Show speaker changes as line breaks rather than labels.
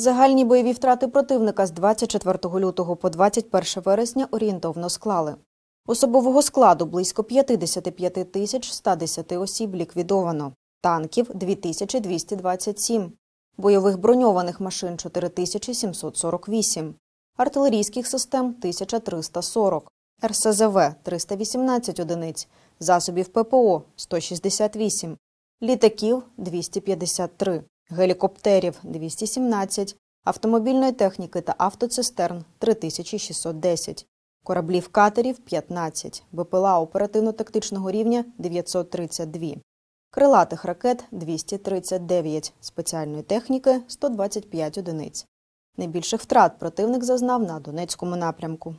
Загальні бойові втрати противника з 24 лютого по 21 вересня орієнтовно склали. Особового складу близько 55 тисяч 110 осіб ліквідовано, танків 2227, бойових броньованих машин 4748, артилерійських систем 1340, РСЗВ 318 одиниць, засобів ППО 168, літаків 253 гелікоптерів 217, автомобільної техніки та автоцистерн 3610, кораблів катерів 15, БПЛА оперативно-тактичного рівня 932, крилатих ракет 239, спеціальної техніки 125 одиниць. Найбільших втрат противник зазнав на Донецькому напрямку.